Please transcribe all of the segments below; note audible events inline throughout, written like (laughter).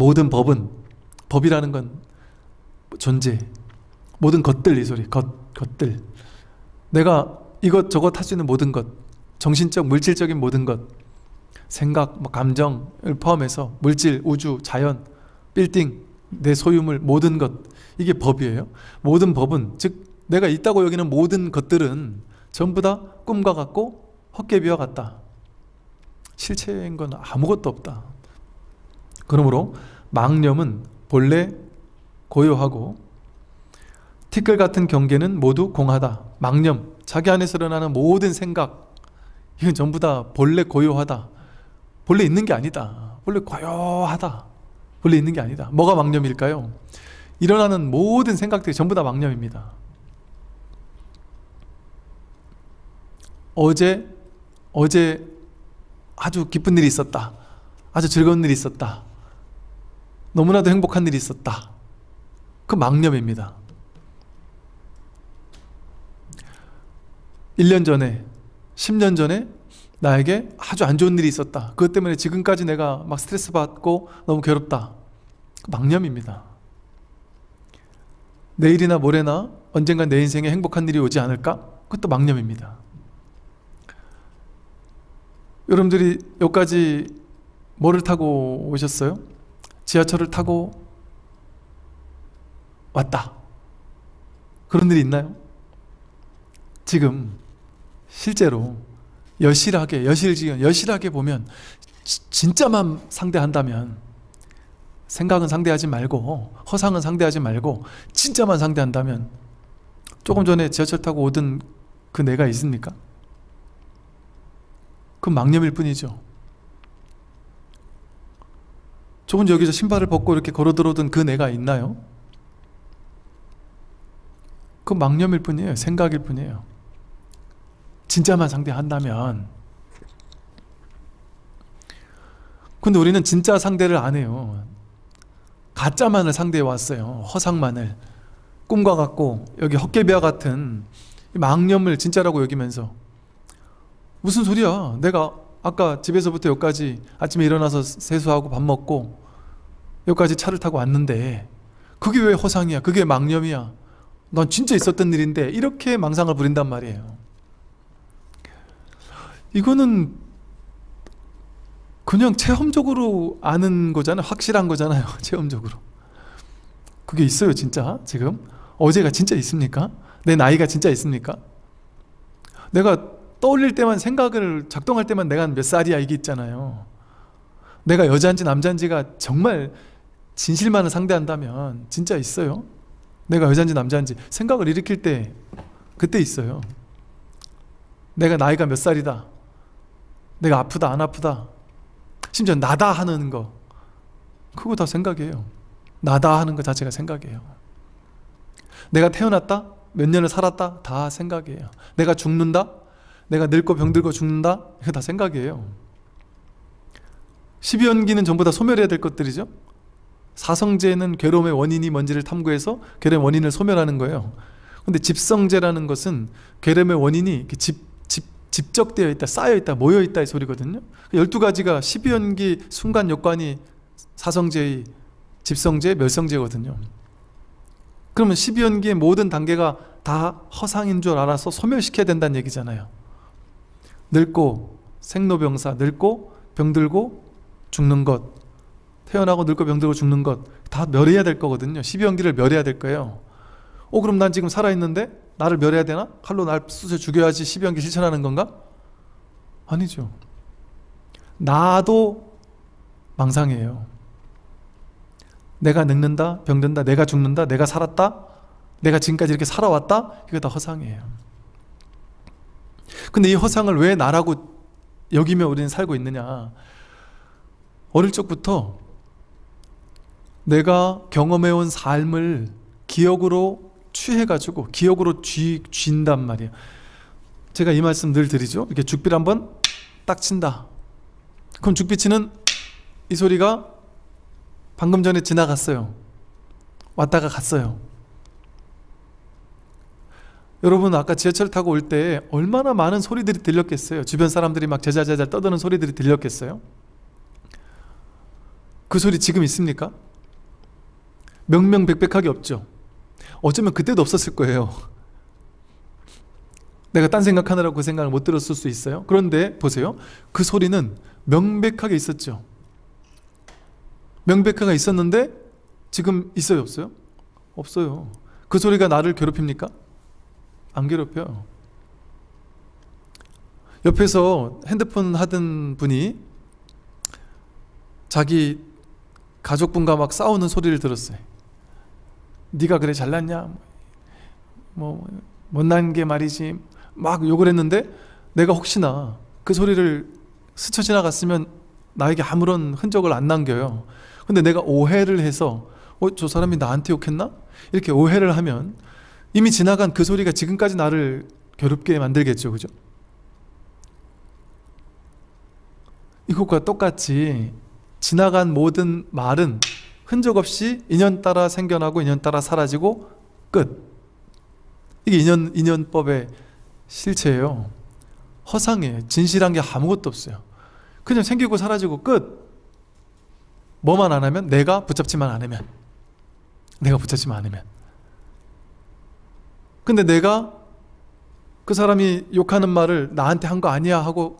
모든 법은 법이라는 건 존재 모든 것들 이 소리 것 것들 내가 이것 저것 할 수 있는 모든 것 정신적 물질적인 모든 것 생각 뭐 감정을 포함해서 물질 우주 자연 빌딩 내 소유물 모든 것 이게 법이에요 모든 법은 즉 내가 있다고 여기는 모든 것들은 전부 다 꿈과 같고 헛개비와 같다 실체인 건 아무것도 없다 그러므로 망념은 본래 고요하고 티끌 같은 경계는 모두 공하다. 망념, 자기 안에서 일어나는 모든 생각, 이건 전부 다 본래 고요하다. 본래 있는 게 아니다. 본래 고요하다. 본래 있는 게 아니다. 뭐가 망념일까요? 일어나는 모든 생각들이 전부 다 망념입니다. 어제, 어제 아주 기쁜 일이 있었다. 아주 즐거운 일이 있었다. 너무나도 행복한 일이 있었다. 그 망념입니다. 1년 전에, 10년 전에 나에게 아주 안 좋은 일이 있었다. 그것 때문에 지금까지 내가 막 스트레스 받고 너무 괴롭다. 그 망념입니다. 내일이나 모레나 언젠가 내 인생에 행복한 일이 오지 않을까? 그것도 망념입니다. 여러분들이 여기까지 뭐를 타고 오셨어요? 지하철을 타고 왔다. 그런 일이 있나요? 지금 실제로 여실하게 여실지연 여실하게 보면 진짜만 상대한다면 생각은 상대하지 말고 허상은 상대하지 말고 진짜만 상대한다면 조금 전에 지하철 타고 오던 그 내가 있습니까? 그 망념일 뿐이죠. 조금 여기서 신발을 벗고 이렇게 걸어 들어오던 그 내가 있나요? 그 망념일 뿐이에요. 생각일 뿐이에요. 진짜만 상대한다면. 근데 우리는 진짜 상대를 안 해요. 가짜만을 상대해 왔어요. 허상만을. 꿈과 같고, 여기 헛개비와 같은 망념을 진짜라고 여기면서. 무슨 소리야. 내가 아까 집에서부터 여기까지 아침에 일어나서 세수하고 밥 먹고 여기까지 차를 타고 왔는데 그게 왜 허상이야? 그게 망념이야? 난 진짜 있었던 일인데 이렇게 망상을 부린단 말이에요. 이거는 그냥 체험적으로 아는 거잖아요. 확실한 거잖아요. (laughs) 체험적으로. 그게 있어요, 진짜. 지금. 어제가 진짜 있습니까? 내 나이가 진짜 있습니까? 내가 떠올릴 때만 생각을 작동할 때만 내가 몇 살이야 이게 있잖아요. 내가 여자인지 남자인지가 정말 진실만을 상대한다면 진짜 있어요. 내가 여자인지 남자인지 생각을 일으킬 때 그때 있어요. 내가 나이가 몇 살이다. 내가 아프다 안 아프다. 심지어 나다 하는 거 그거 다 생각이에요. 나다 하는 것 자체가 생각이에요. 내가 태어났다? 몇 년을 살았다? 다 생각이에요. 내가 죽는다? 내가 늙고 병들고 죽는다? 이거 다 생각이에요. 1 2연기는 전부 다 소멸해야 될 것들이죠. 사성제는 괴로움의 원인이 뭔지를 탐구해서 괴로움의 원인을 소멸하는 거예요. 근데 집성제라는 것은 괴로움의 원인이 집, 집, 집적되어 있다, 쌓여 있다, 모여 있다 이 소리거든요. 12가지가 그러니까 12연기 순간 여관이 사성제의 집성제, 멸성제거든요. 그러면 12연기의 모든 단계가 다 허상인 줄 알아서 소멸시켜야 된다는 얘기잖아요. 늙고 생로병사, 늙고 병들고 죽는 것, 태어나고 늙고 병들고 죽는 것, 다 멸해야 될 거거든요. 12연기를 멸해야 될 거예요. 어, 그럼 난 지금 살아있는데 나를 멸해야 되나? 칼로 날 쑤셔 죽여야지 12연기 실천하는 건가? 아니죠. 나도 망상이에요. 내가 늙는다, 병든다, 내가 죽는다, 내가 살았다, 내가 지금까지 이렇게 살아왔다? 이거 다 허상이에요. 근데 이 허상을 왜 나라고 여기며 우리는 살고 있느냐? 어릴 적부터 내가 경험해온 삶을 기억으로 취해가지고 기억으로 쥐, 쥔단 말이에요. 제가 이 말씀 늘 드리죠. 이렇게 죽비를 한 번 딱 친다. 그럼 죽비 치는 이 소리가 방금 전에 지나갔어요. 왔다가 갔어요. 여러분 아까 지하철 타고 올 때 얼마나 많은 소리들이 들렸겠어요. 주변 사람들이 막 제자제자 떠드는 소리들이 들렸겠어요. 그 소리 지금 있습니까? 명명백백하게 없죠. 어쩌면 그때도 없었을 거예요. 내가 딴 생각하느라고 그 생각을 못 들었을 수 있어요. 그런데 보세요. 그 소리는 명백하게 있었죠. 명백하게 있었는데 지금 있어요, 없어요? 없어요. 그 소리가 나를 괴롭힙니까? 안 괴롭혀요. 옆에서 핸드폰 하던 분이 자기 가족분과 막 싸우는 소리를 들었어요. 네가 그래 잘났냐? 뭐 못난 게 말이지 막 욕을 했는데 내가 혹시나 그 소리를 스쳐 지나갔으면 나에게 아무런 흔적을 안 남겨요. 근데 내가 오해를 해서 어, 저 사람이 나한테 욕했나? 이렇게 오해를 하면 이미 지나간 그 소리가 지금까지 나를 괴롭게 만들겠죠. 그죠? 이것과 똑같이 지나간 모든 말은 흔적 없이 인연 따라 생겨나고 인연 따라 사라지고 끝. 이게 인연 인연법의 실체예요. 허상이에요. 진실한 게 아무것도 없어요. 그냥 생기고 사라지고 끝. 뭐만 안 하면 내가 붙잡지만 않으면 내가 붙잡지만 않으면 근데 내가 그 사람이 욕하는 말을 나한테 한 거 아니야 하고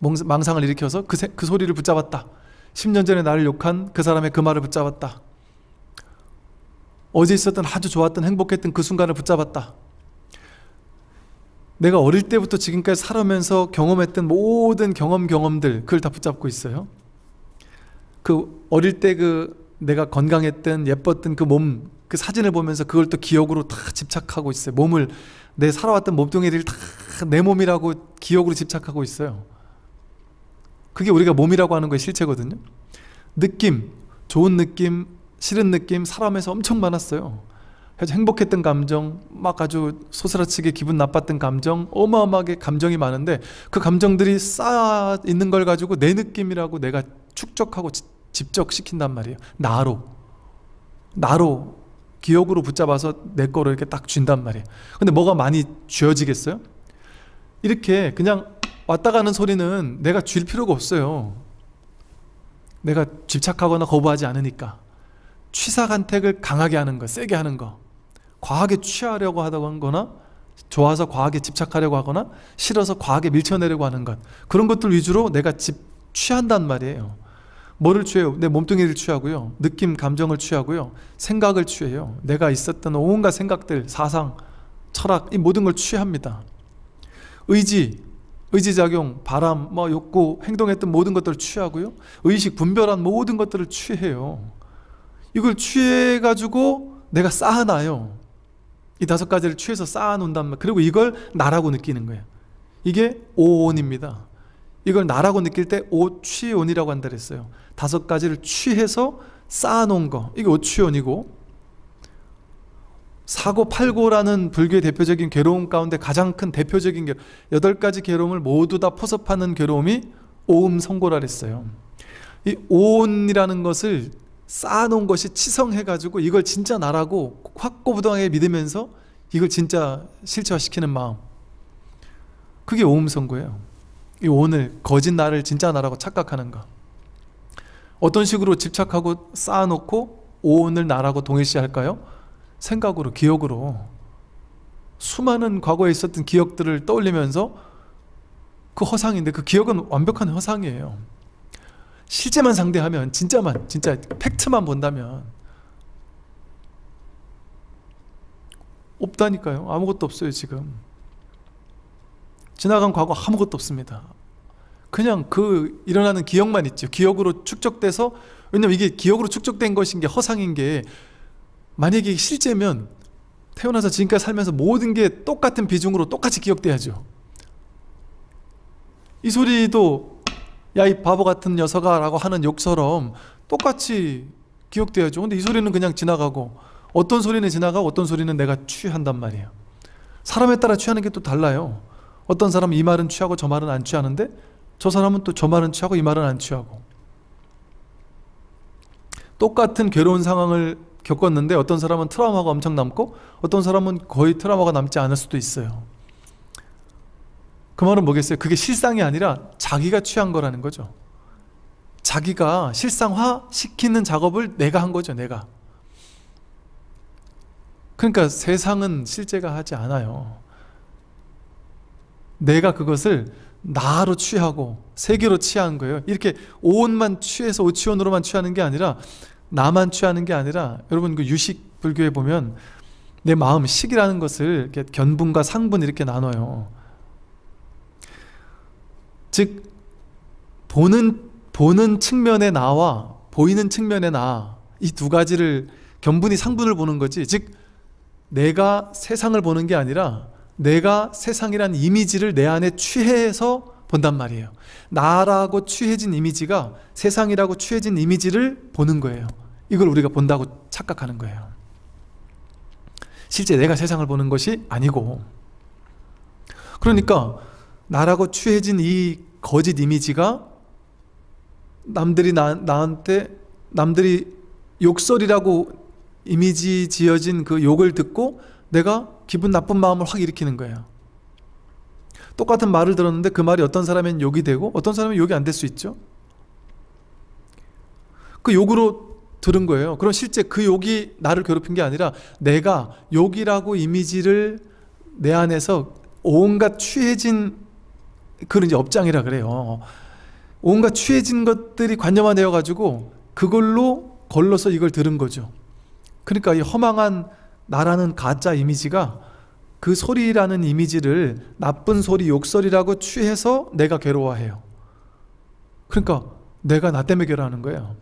망상을 일으켜서 그, 세, 그 소리를 붙잡았다 10년 전에 나를 욕한 그 사람의 그 말을 붙잡았다. 어제 있었던 아주 좋았던 행복했던 그 순간을 붙잡았다. 내가 어릴 때부터 지금까지 살아면서 오 경험했던 모든 경험 경험들 그걸 다 붙잡고 있어요. 그 어릴 때 그 내가 건강했던 예뻤던 그 몸 그 사진을 보면서 그걸 또 기억으로 다 집착하고 있어요. 몸을 내 살아왔던 몸뚱이를 들다내 몸이라고 기억으로 집착하고 있어요. 그게 우리가 몸이라고 하는 거의 실체거든요. 느낌, 좋은 느낌, 싫은 느낌, 사람에서 엄청 많았어요. 그래서 행복했던 감정, 막 아주 소스라치게 기분 나빴던 감정, 어마어마하게 감정이 많은데 그 감정들이 쌓아 있는 걸 가지고 내 느낌이라고 내가 축적하고 집적시킨단 말이에요. 나로. 나로. 기억으로 붙잡아서 내 거를 이렇게 딱 쥔단 말이에요. 근데 뭐가 많이 쥐어지겠어요? 이렇게 그냥 왔다 가는 소리는 내가 쥘 필요가 없어요. 내가 집착하거나 거부하지 않으니까. 취사간택을 강하게 하는 거, 세게 하는 거. 과하게 취하려고 하다고 거나 좋아서 과하게 집착하려고 하거나 싫어서 과하게 밀쳐내려고 하는 것. 그런 것들 위주로 내가 집 취한단 말이에요. 뭐를 취해요? 내 몸뚱이를 취하고요. 느낌, 감정을 취하고요. 생각을 취해요. 내가 있었던 온갖 생각들, 사상, 철학, 이 모든 걸 취합니다. 의지, 의지작용, 바람, 뭐 욕구, 행동했던 모든 것들을 취하고요. 의식, 분별한 모든 것들을 취해요. 이걸 취해가지고 내가 쌓아놔요. 이 다섯 가지를 취해서 쌓아놓는단 말. 그리고 이걸 나라고 느끼는 거예요. 이게 오온입니다. 이걸 나라고 느낄 때 오취온이라고 한다 그랬어요. 다섯 가지를 취해서 쌓아놓은 거. 이게 오취온이고 사고 팔고라는 불교의 대표적인 괴로움 가운데 가장 큰 대표적인 괴로움, 여덟 가지 괴로움을 모두 다 포섭하는 괴로움이 오음 성고라 그랬어요. 이 오온이라는 것을 쌓아놓은 것이 치성해가지고 이걸 진짜 나라고 확고부동하게 믿으면서 이걸 진짜 실체화시키는 마음. 그게 오음 선고예요. 이 오늘 거짓 나를 진짜 나라고 착각하는 거. 어떤 식으로 집착하고 쌓아놓고 오온을 나라고 동일시할까요? 생각으로, 기억으로 수많은 과거에 있었던 기억들을 떠올리면서 그 허상인데 그 기억은 완벽한 허상이에요. 실제만 상대하면, 진짜만, 진짜 팩트만 본다면 없다니까요. 아무것도 없어요, 지금. 지나간 과거 아무것도 없습니다. 그냥 그 일어나는 기억만 있죠. 기억으로 축적돼서, 왜냐면 이게 기억으로 축적된 것인 게 허상인 게 만약에 실제면 태어나서 지금까지 살면서 모든 게 똑같은 비중으로 똑같이 기억돼야죠. 이 소리도 야 이 바보 같은 녀석아 라고 하는 욕처럼 똑같이 기억돼야죠. 근데 이 소리는 그냥 지나가고 어떤 소리는 지나가 어떤 소리는 내가 취한단 말이에요. 사람에 따라 취하는 게 또 달라요. 어떤 사람은 이 말은 취하고 저 말은 안 취하는데 저 사람은 또 저 말은 취하고 이 말은 안 취하고 똑같은 괴로운 상황을 겪었는데 어떤 사람은 트라우마가 엄청 남고 어떤 사람은 거의 트라우마가 남지 않을 수도 있어요. 그 말은 뭐겠어요? 그게 실상이 아니라 자기가 취한 거라는 거죠. 자기가 실상화 시키는 작업을 내가 한 거죠, 내가. 그러니까 세상은 실제가 하지 않아요. 내가 그것을 나로 취하고 세계로 취한 거예요. 이렇게 오온만 취해서 오치온으로만 취하는 게 아니라 나만 취하는 게 아니라 여러분 그 유식 불교에 보면 내 마음 식이라는 것을 이렇게 견분과 상분 이렇게 나눠요. 즉 보는 보는 측면의 나와 보이는 측면의 나 이 두 가지를 견분이 상분을 보는 거지. 즉 내가 세상을 보는 게 아니라 내가 세상이란 이미지를 내 안에 취해서 본단 말이에요. 나라고 취해진 이미지가 세상이라고 취해진 이미지를 보는 거예요. 이걸 우리가 본다고 착각하는 거예요. 실제 내가 세상을 보는 것이 아니고 그러니까 나라고 취해진 이 거짓 이미지가 남들이 나, 나한테 남들이 욕설이라고 이미지 지어진 그 욕을 듣고 내가 기분 나쁜 마음을 확 일으키는 거예요. 똑같은 말을 들었는데 그 말이 어떤 사람엔 욕이 되고 어떤 사람은 욕이 안 될 수 있죠. 그 욕으로 들은 거예요. 그럼 실제 그 욕이 나를 괴롭힌 게 아니라 내가 욕이라고 이미지를 내 안에서 온갖 취해진 그런 이제 업장이라 그래요. 온갖 취해진 것들이 관념화되어 가지고 그걸로 걸러서 이걸 들은 거죠. 그러니까 이 허망한 나라는 가짜 이미지가 그 소리라는 이미지를 나쁜 소리, 욕설이라고 취해서 내가 괴로워해요. 그러니까 내가 나 때문에 괴로워하는 거예요.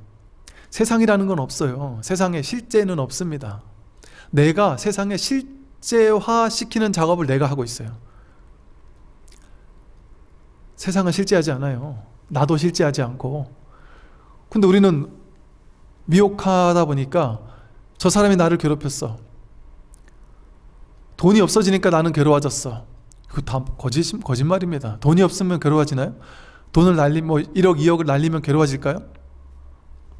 세상이라는 건 없어요. 세상에 실제는 없습니다. 내가 세상에 실제화시키는 작업을 내가 하고 있어요. 세상은 실제하지 않아요. 나도 실제하지 않고. 근데 우리는 미혹하다 보니까 저 사람이 나를 괴롭혔어. 돈이 없어지니까 나는 괴로워졌어. 그 다 거짓, 거짓말입니다. 돈이 없으면 괴로워지나요? 돈을 날리, 뭐 1억, 2억을 날리면 괴로워질까요?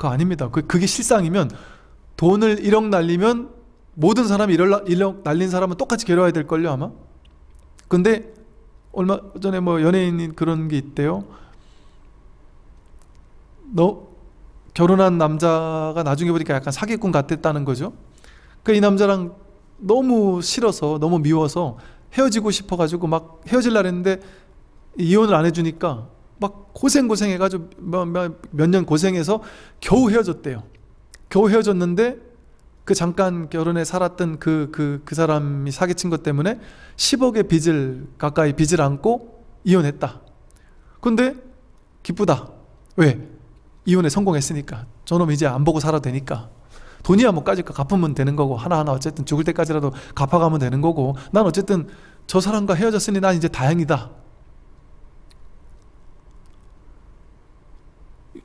그 아닙니다. 그, 그게 실상이면 돈을 1억 날리면 모든 사람이 1억, 1억 날린 사람은 똑같이 괴로워야 될걸요, 아마? 근데 얼마 전에 뭐 연예인 그런 게 있대요. 너 결혼한 남자가 나중에 보니까 약간 사기꾼 같았다는 거죠. 그이 그러니까 남자랑 너무 싫어서 너무 미워서 헤어지고 싶어가지고 막 헤어질 날 했는데 이혼을 안 해주니까 막 고생 고생해가지고 몇년 뭐, 뭐 몇 고생해서 겨우 헤어졌대요. 겨우 헤어졌는데 그 잠깐 결혼해 살았던 그, 그, 그 사람이 사기친 것 때문에 10억의 빚을 가까이 빚을 안고 이혼했다. 근데 기쁘다. 왜? 이혼에 성공했으니까. 저놈 이제 안 보고 살아도 되니까. 돈이야 뭐 까짓까 갚으면 되는 거고 하나하나 어쨌든 죽을 때까지라도 갚아가면 되는 거고 난 어쨌든 저 사람과 헤어졌으니 난 이제 다행이다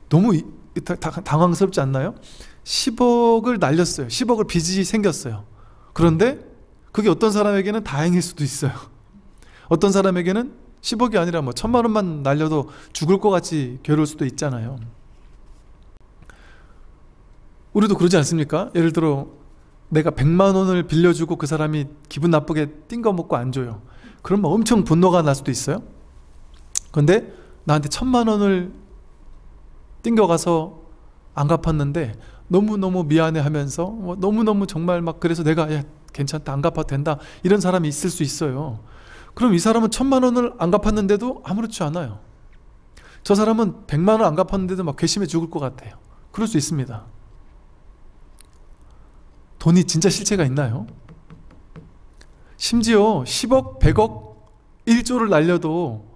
너무 당황스럽지 않나요? 10억을 날렸어요. 10억을 빚이 생겼어요. 그런데 그게 어떤 사람에게는 다행일 수도 있어요. 어떤 사람에게는 10억이 아니라 뭐 천만 원만 날려도 죽을 것 같이 괴로울 수도 있잖아요. 우리도 그러지 않습니까? 예를 들어 내가 100만 원을 빌려주고 그 사람이 기분 나쁘게 띵거 먹고 안 줘요. 그러면 엄청 분노가 날 수도 있어요. 그런데 나한테 천만 원을 띵겨가서 안 갚았는데 너무너무 미안해 하면서 뭐 너무너무 정말 막 그래서 내가 야 괜찮다 안 갚아도 된다 이런 사람이 있을 수 있어요 그럼 이 사람은 천만 원을 안 갚았는데도 아무렇지 않아요 저 사람은 백만 원 안 갚았는데도 막 괘씸해 죽을 것 같아요 그럴 수 있습니다 돈이 진짜 실체가 있나요? 심지어 10억, 100억, 1조를 날려도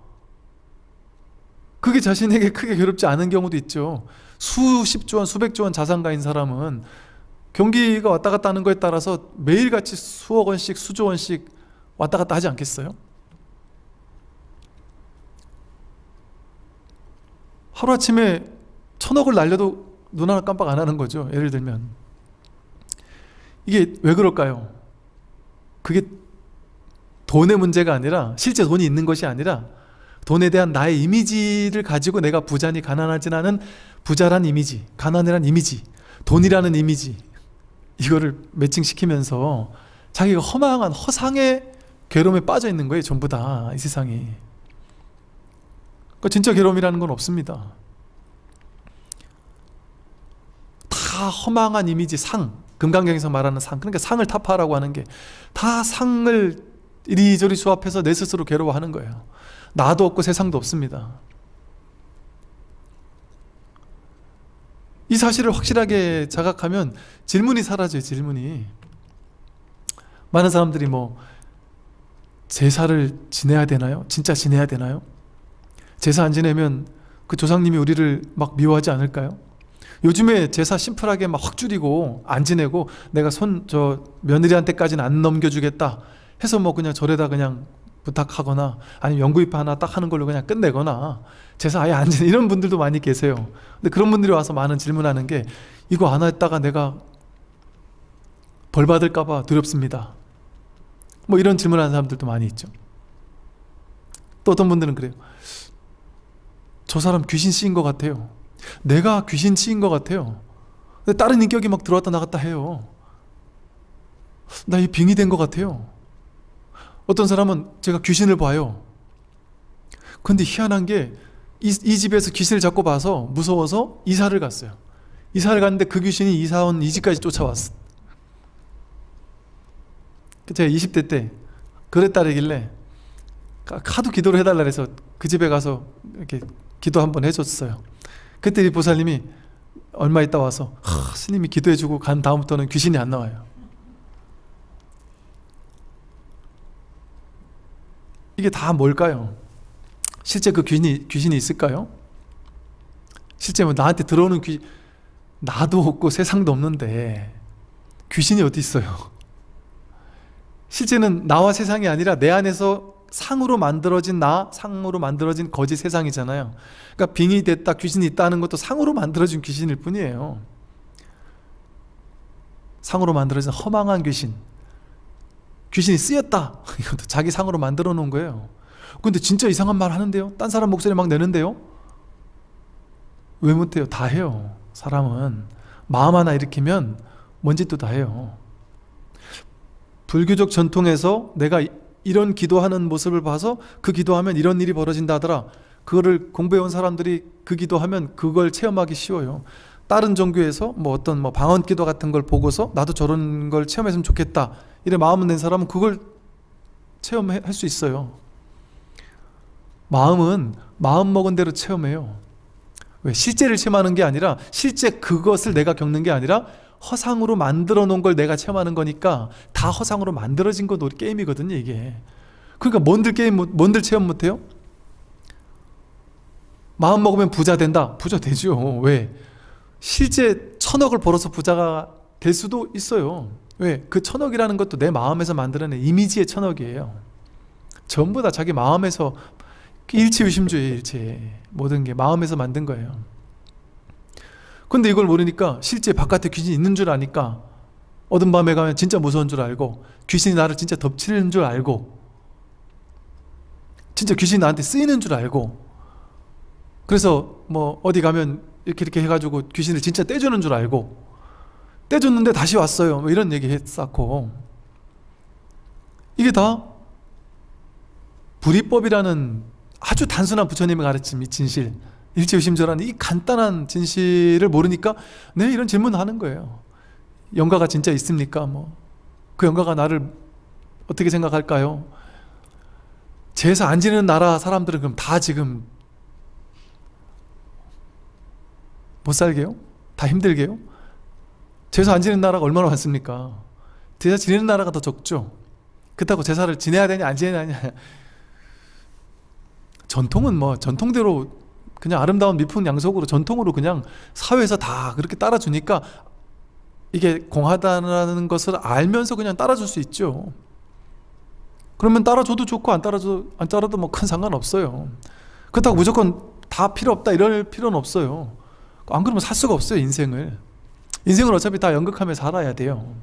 그게 자신에게 크게 괴롭지 않은 경우도 있죠. 수십조 원, 수백조 원 자산가인 사람은 경기가 왔다 갔다 하는 거에 따라서 매일같이 수억 원씩, 수조 원씩 왔다 갔다 하지 않겠어요? 하루아침에 천억을 날려도 눈 하나 깜빡 안 하는 거죠. 예를 들면. 이게 왜 그럴까요? 그게 돈의 문제가 아니라, 실제 돈이 있는 것이 아니라, 돈에 대한 나의 이미지를 가지고 내가 부자니 가난하진 않은 부자란 이미지, 가난이란 이미지, 돈이라는 이미지 이거를 매칭시키면서 자기가 허망한 허상의 괴로움에 빠져 있는 거예요. 전부 다 이 세상이. 그 진짜 괴로움이라는 건 없습니다. 다 허망한 이미지 상 금강경에서 말하는 상 그러니까 상을 타파라고 하 하는 게 다 상을 이리저리 수합해서 내 스스로 괴로워하는 거예요. 나도 없고 세상도 없습니다. 이 사실을 확실하게 자각하면 질문이 사라져요, 질문이. 많은 사람들이 뭐, 제사를 지내야 되나요? 진짜 지내야 되나요? 제사 안 지내면 그 조상님이 우리를 막 미워하지 않을까요? 요즘에 제사 심플하게 막 확 줄이고 안 지내고 내가 손, 저 며느리한테까지는 안 넘겨주겠다. 해서 뭐 그냥 절에다 그냥 부탁하거나 아니면 연구입 하나 딱 하는 걸로 그냥 끝내거나 제사 아예 안 지내 이런 분들도 많이 계세요. 근데 그런 분들이 와서 많은 질문하는 게 이거 안 했다가 내가 벌 받을까봐 두렵습니다. 뭐 이런 질문하는 사람들도 많이 있죠. 또 어떤 분들은 그래요. 저 사람 귀신 씨인 것 같아요. 내가 귀신 씨인 것 같아요. 근데 다른 인격이 막 들어왔다 나갔다 해요. 나 이빙의된 것 같아요. 어떤 사람은 제가 귀신을 봐요. 근데 희한한 게 이, 이 집에서 귀신을 잡고 봐서 무서워서 이사를 갔어요. 이사를 갔는데 그 귀신이 이사 온 이 집까지 쫓아왔어. 그 제가 20대 때그랬다길래 카드 기도를 해달라 그서그 집에 가서 이렇게 기도 한 번 해줬어요. 그때 이 보살님이 얼마 있다 와서 스님이 기도해주고 간 다음부터는 귀신이 안 나와요. 이게 다 뭘까요? 실제 그 귀신이, 귀신이 있을까요? 실제 뭐 나한테 들어오는 귀, 나도 없고 세상도 없는데 귀신이 어디 있어요? 실제는 나와 세상이 아니라 내 안에서 상으로 만들어진 나, 상으로 만들어진 거짓 세상이잖아요. 그러니까 빙이 됐다, 귀신이 있다는 것도 상으로 만들어진 귀신일 뿐이에요. 상으로 만들어진 허망한 귀신, 귀신이 쓰였다. (laughs) 이것도 자기 상으로 만들어 놓은 거예요. 근데 진짜 이상한 말 하는데요? 딴 사람 목소리 막 내는데요? 왜 못해요? 다 해요. 사람은. 마음 하나 일으키면 뭔지 또다 해요. 불교적 전통에서 내가 이런 기도하는 모습을 봐서 그 기도하면 이런 일이 벌어진다 하더라. 그거를 공부해온 사람들이 그 기도하면 그걸 체험하기 쉬워요. 다른 종교에서 뭐 어떤 뭐 방언 기도 같은 걸 보고서 나도 저런 걸 체험했으면 좋겠다. 이래 마음을 낸 사람은 그걸 체험할 수 있어요. 마음은 마음 먹은 대로 체험해요. 왜 실제를 체험하는 게 아니라 실제 그것을 내가 겪는 게 아니라 허상으로 만들어 놓은 걸 내가 체험하는 거니까 다 허상으로 만들어진 건 우리 게임이거든요, 이게. 그러니까 뭔들 게임 뭔들 체험 못 해요? 마음 먹으면 부자 된다. 부자 되죠. 왜? 실제 천억을 벌어서 부자가 될 수도 있어요. 왜? 그 천억이라는 것도 내 마음에서 만들어 이미지의 천억이에요. 전부 다 자기 마음에서 일치유심주의 일체 모든 게 마음에서 만든 거예요. 근데 이걸 모르니까 실제 바깥에 귀신이 있는 줄 아니까 어둠 밤에 가면 진짜 무서운 줄 알고 귀신이 나를 진짜 덮치는 줄 알고 진짜 귀신이 나한테 쓰이는 줄 알고 그래서 뭐 어디 가면 이렇게 이렇게 해가지고 귀신을 진짜 떼주는 줄 알고 떼줬는데 다시 왔어요. 뭐 이런 얘기 했었고. 이게 다 불이법이라는 아주 단순한 부처님의 가르침, 이 진실. 일체유심절하는 이 간단한 진실을 모르니까 네 이런 질문하는 거예요. 영가가 진짜 있습니까? 뭐그 영가가 나를 어떻게 생각할까요? 제사 안지는 나라 사람들은 그럼 다 지금 못 살게요? 다 힘들게요? 제사 안 지내는 나라가 얼마나 많습니까? 제사 지내는 나라가 더 적죠. 그렇다고 제사를 지내야 되냐 안 지내야 되냐 전통은 뭐 전통대로 그냥 아름다운 미풍양속으로 전통으로 그냥 사회에서 다 그렇게 따라주니까 이게 공하다는 것을 알면서 그냥 따라줄 수 있죠. 그러면 따라줘도 좋고 안 따라줘 안 따라도 뭐 큰 상관 없어요. 그렇다고 무조건 다 필요 없다 이럴 필요는 없어요. 안 그러면 살 수가 없어요 인생을. 인생을 어차피 다 연극하며 살아야 돼요.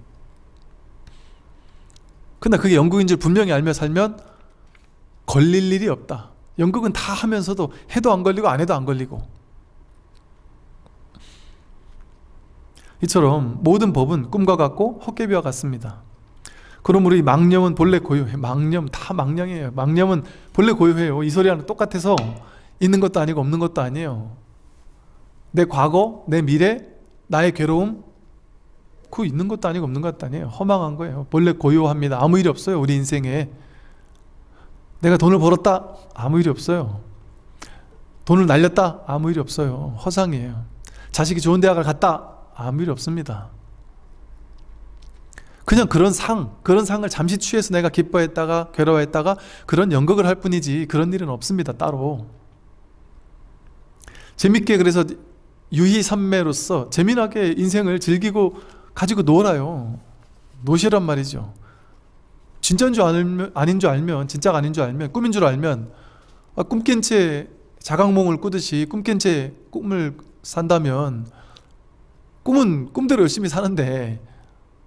근데 그게 연극인 줄 분명히 알며 살면 걸릴 일이 없다. 연극은 다 하면서도 해도 안 걸리고 안 해도 안 걸리고. 이처럼 모든 법은 꿈과 같고 헛개비와 같습니다. 그러므로 이 망념은 본래 고요해. 망념 다 망령이에요. 망념은 본래 고요해요. 이 소리랑 똑같아서 있는 것도 아니고 없는 것도 아니에요. 내 과거, 내 미래, 나의 괴로움 그 있는 것도 아니고 없는 것도 아니에요. 허망한 거예요. 본래 고요합니다. 아무 일이 없어요. 우리 인생에. 내가 돈을 벌었다. 아무 일이 없어요. 돈을 날렸다. 아무 일이 없어요. 허상이에요. 자식이 좋은 대학을 갔다. 아무 일이 없습니다. 그냥 그런 상, 그런 상을 잠시 취해서 내가 기뻐했다가 괴로워했다가 그런 연극을 할 뿐이지 그런 일은 없습니다. 따로. 재밌게 그래서 유희산매로서 재미나게 인생을 즐기고 가지고 놀아요. 노시란 말이죠. 진짜인 줄 알면, 아닌 줄 알면, 진짜가 아닌 줄 알면, 꿈인 줄 알면, 아, 꿈깬 채 자각몽을 꾸듯이 꿈 깬 채 꿈을 산다면, 꿈은 꿈대로 열심히 사는데,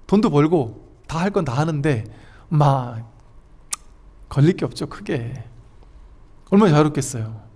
돈도 벌고, 다 할 건 다 하는데, 막, 걸릴 게 없죠, 크게. 얼마나 자유롭겠어요.